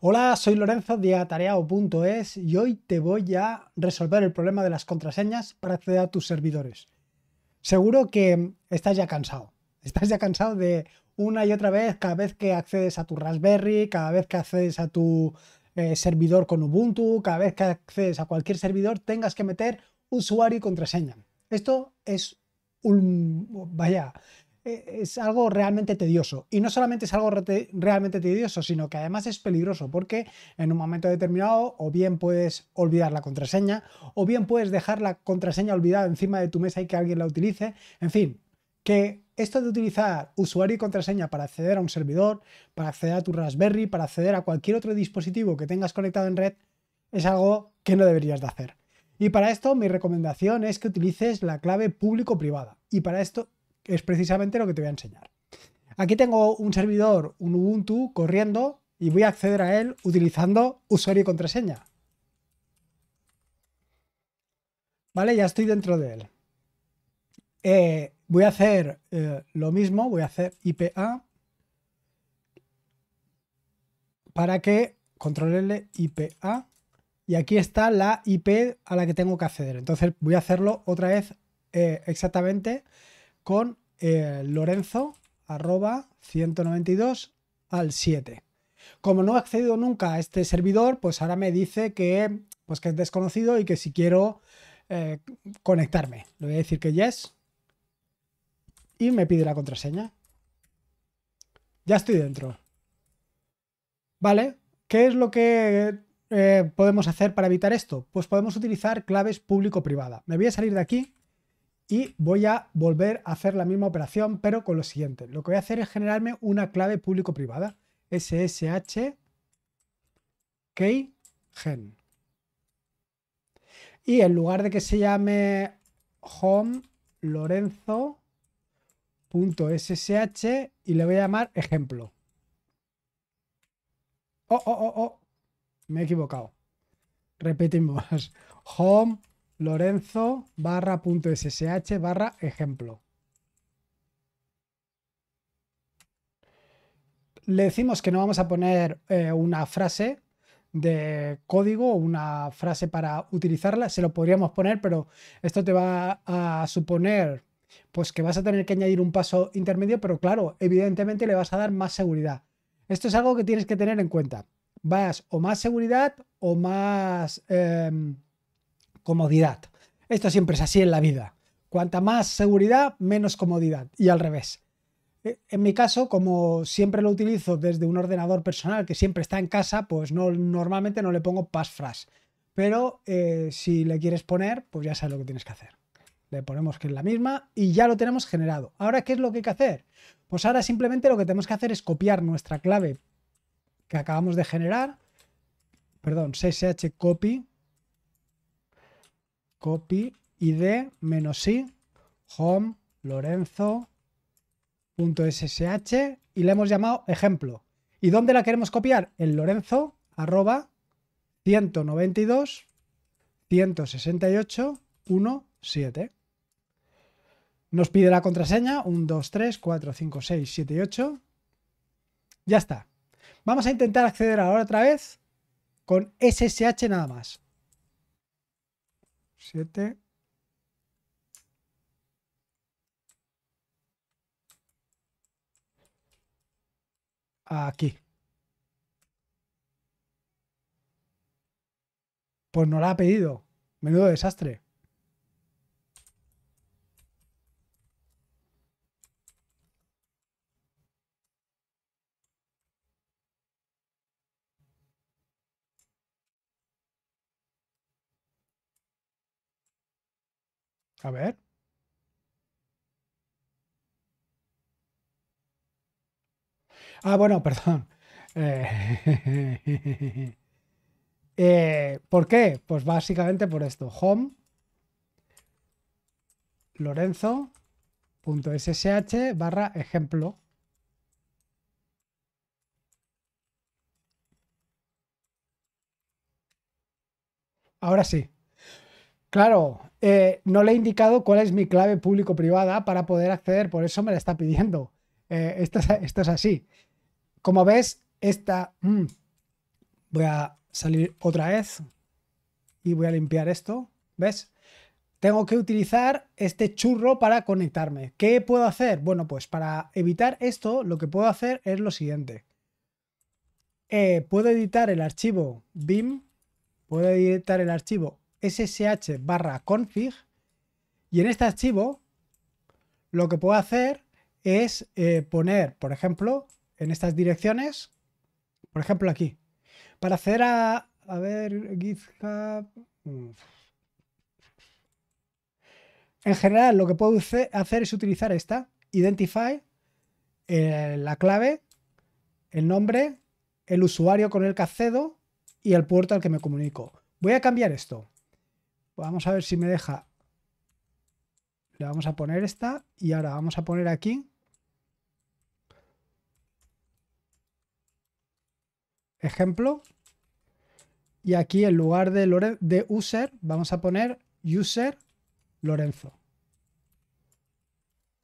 Hola, soy Lorenzo de atareado.es y hoy te voy a resolver el problema de las contraseñas para acceder a tus servidores. Seguro que estás ya cansado. Estás ya cansado de una y otra vez, cada vez que accedes a tu Raspberry, cada vez que accedes a tu eh, servidor con Ubuntu, cada vez que accedes a cualquier servidor, tengas que meter usuario y contraseña. Esto es un, vaya, eh, es algo realmente tedioso. Y no solamente es algo realmente tedioso, sino que además es peligroso porque en un momento determinado o bien puedes olvidar la contraseña, o bien puedes dejar la contraseña olvidada encima de tu mesa y que alguien la utilice. En fin, que esto de utilizar usuario y contraseña para acceder a un servidor, para acceder a tu Raspberry, para acceder a cualquier otro dispositivo que tengas conectado en red, es algo que no deberías de hacer. Y para esto mi recomendación es que utilices la clave público-privada. Y para esto es precisamente lo que te voy a enseñar. Aquí tengo un servidor, un Ubuntu, corriendo y voy a acceder a él utilizando usuario y contraseña. Vale, ya estoy dentro de él. Eh, voy a hacer eh, lo mismo, voy a hacer IPA para que controle IPA y aquí está la IP a la que tengo que acceder. Entonces voy a hacerlo otra vez eh, exactamente con eh, lorenzo arroba 192 al 7. Como no he accedido nunca a este servidor, pues ahora me dice que, pues que es desconocido y que si quiero eh, conectarme. Le voy a decir que yes. Y me pide la contraseña. Ya estoy dentro. Vale, ¿qué es lo que eh, podemos hacer para evitar esto? Pues podemos utilizar claves público-privada. Me voy a salir de aquí y voy a volver a hacer la misma operación, pero con lo siguiente. Lo que voy a hacer es generarme una clave público-privada, SSH keygen. Y en lugar de que se llame home lorenzo.ssh y le voy a llamar ejemplo. Oh, oh, oh, oh. Me he equivocado. Repetimos. Home Lorenzo barra punto ssh barra ejemplo. Le decimos que no vamos a poner eh, una frase de código o una frase para utilizarla. Se lo podríamos poner, pero esto te va a suponer pues que vas a tener que añadir un paso intermedio, pero claro, evidentemente le vas a dar más seguridad. Esto es algo que tienes que tener en cuenta. Vas o más seguridad o más em, comodidad. Esto siempre es así en la vida. Cuanta más seguridad, menos comodidad. Y al revés. E, en mi caso, como siempre lo utilizo desde un ordenador personal que siempre está en casa, pues no, normalmente no le pongo passphrase. Pero eh, si le quieres poner, pues ya sabes lo que tienes que hacer. Le ponemos que es la misma y ya lo tenemos generado. Ahora, ¿qué es lo que hay que hacer? Pues ahora simplemente lo que tenemos que hacer es copiar nuestra clave que acabamos de generar. Perdón, csh copy copy id menos i home lorenzo y le hemos llamado ejemplo. ¿Y dónde la queremos copiar? En lorenzo arroba 192 168 17. Nos pide la contraseña 1, 2, 3, 4, 5, 6, 7 y 8. Ya está. Vamos a intentar acceder ahora otra vez con SSH nada más. 7. Aquí. Pues no la ha pedido. Menudo desastre. A ver. Ah, bueno, perdón. Eh, eh, ¿Por qué? Pues básicamente por esto. Home lorenzo.ssh barra ejemplo. Ahora sí. Claro, eh, no le he indicado cuál es mi clave público-privada para poder acceder, por eso me la está pidiendo. Eh, esto, es, así. Como ves, esta... Mm, voy a salir otra vez y voy a limpiar esto. ¿Ves? Tengo que utilizar este churro para conectarme. ¿Qué puedo hacer? Bueno, pues para evitar esto, lo que puedo hacer es lo siguiente. Eh, puedo editar el archivo BIM, puedo editar el archivo ssh barra config y en este archivo lo que puedo hacer es eh, poner, por ejemplo, en estas direcciones, por ejemplo aquí, para hacer a, a ver, GitHub... En general, lo que puedo hacer es utilizar esta, identify, eh, la clave, el nombre, el usuario con el que accedo y el puerto al que me comunico. Voy a cambiar esto. Vamos a ver si me deja. Le vamos a poner esta y ahora vamos a poner aquí. Ejemplo. Y aquí en lugar de, user vamos a poner user Lorenzo.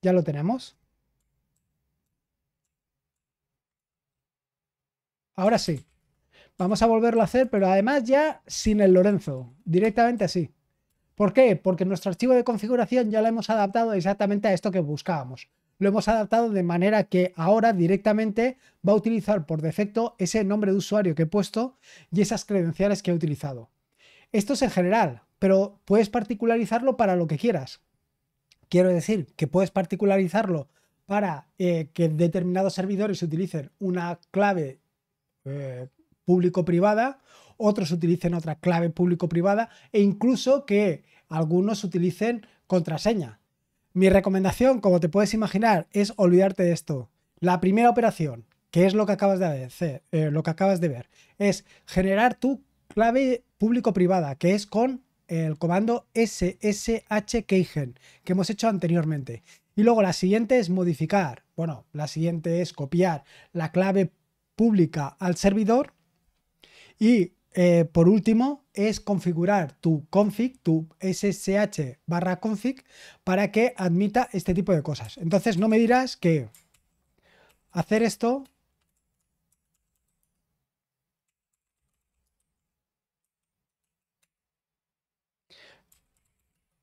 Ya lo tenemos. Ahora sí. Vamos a volverlo a hacer, pero además ya sin el Lorenzo. Directamente así. ¿Por qué? Porque nuestro archivo de configuración ya lo hemos adaptado exactamente a esto que buscábamos. Lo hemos adaptado de manera que ahora directamente va a utilizar por defecto ese nombre de usuario que he puesto y esas credenciales que he utilizado. Esto es en general, pero puedes particularizarlo para lo que quieras. Quiero decir que puedes particularizarlo para eh, que determinados servidores utilicen una clave eh, público-privada otros utilicen otra clave público-privada e incluso que algunos utilicen contraseña. Mi recomendación, como te puedes imaginar, es olvidarte de esto. La primera operación, que es lo que acabas de, hacer, eh, lo que acabas de ver, es generar tu clave público-privada, que es con el comando ssh que hemos hecho anteriormente. Y luego la siguiente es modificar. Bueno, la siguiente es copiar la clave pública al servidor y eh, por último, es configurar tu config, tu ssh barra config, para que admita este tipo de cosas. Entonces no me dirás que hacer esto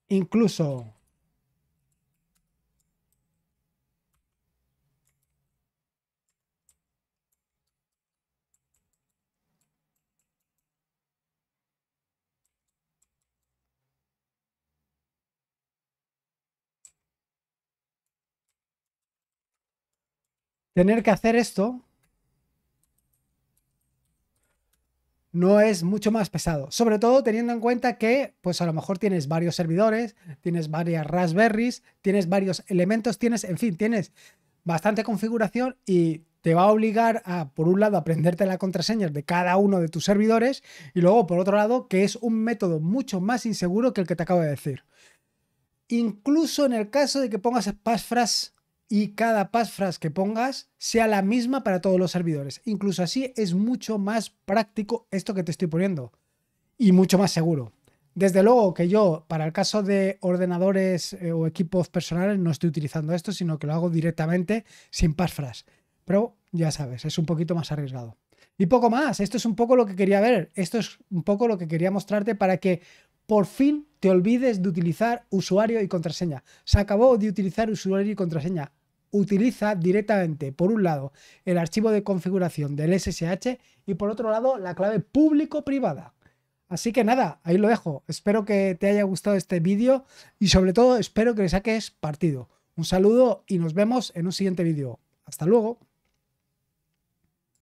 incluso tener que hacer esto no es mucho más pesado. Sobre todo teniendo en cuenta que, pues a lo mejor tienes varios servidores, tienes varias Raspberries, tienes varios elementos, tienes, en fin, tienes bastante configuración y te va a obligar a, por un lado, aprenderte la contraseña de cada uno de tus servidores y luego, por otro lado, que es un método mucho más inseguro que el que te acabo de decir. Incluso en el caso de que pongas passphrase y cada passphrase que pongas sea la misma para todos los servidores. Incluso así es mucho más práctico esto que te estoy poniendo y mucho más seguro. Desde luego que yo, para el caso de ordenadores eh, o equipos personales, no estoy utilizando esto, sino que lo hago directamente sin passphrase. Pero ya sabes, es un poquito más arriesgado. Y poco más, esto es un poco lo que quería ver, esto es un poco lo que quería mostrarte para que por fin te olvides de utilizar usuario y contraseña. Se acabó de utilizar usuario y contraseña utiliza directamente, por un lado, el archivo de configuración del SSH y por otro lado, la clave público-privada. Así que nada, ahí lo dejo. Espero que te haya gustado este vídeo y sobre todo espero que le saques partido. Un saludo y nos vemos en un siguiente vídeo. Hasta luego.